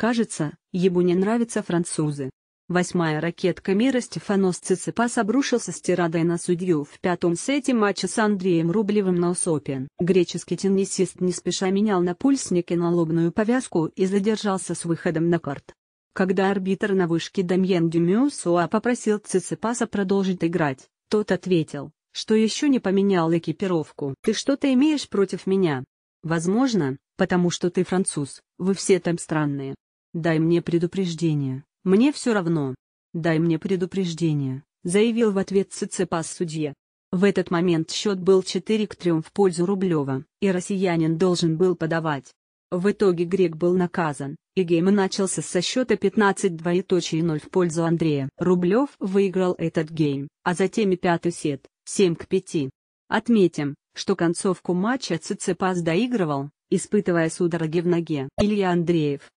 Кажется, ему не нравятся французы. Восьмая ракетка мира Стефанос Циципас обрушился с тирадой на судью в пятом сете матча с Андреем Рублевым на Усопен. Греческий теннисист не спеша менял на пульснике налобную повязку и задержался с выходом на карт. Когда арбитр на вышке Дамьен Дюмюсуа попросил Циципаса продолжить играть, тот ответил, что еще не поменял экипировку. «Ты что-то имеешь против меня?» «Возможно, потому что ты француз, вы все там странные». Дай мне предупреждение, мне все равно. Дай мне предупреждение, заявил в ответ Цицепас судье. В этот момент счет был 4 к 3 в пользу Рублева, и россиянин должен был подавать. В итоге грек был наказан, и гейм начался со счета 15-2.0 в пользу Андрея. Рублев выиграл этот гейм, а затем и пятый сет, 7 к 5. Отметим, что концовку матча Цицепас доигрывал, испытывая судороги в ноге. Илья Андреев,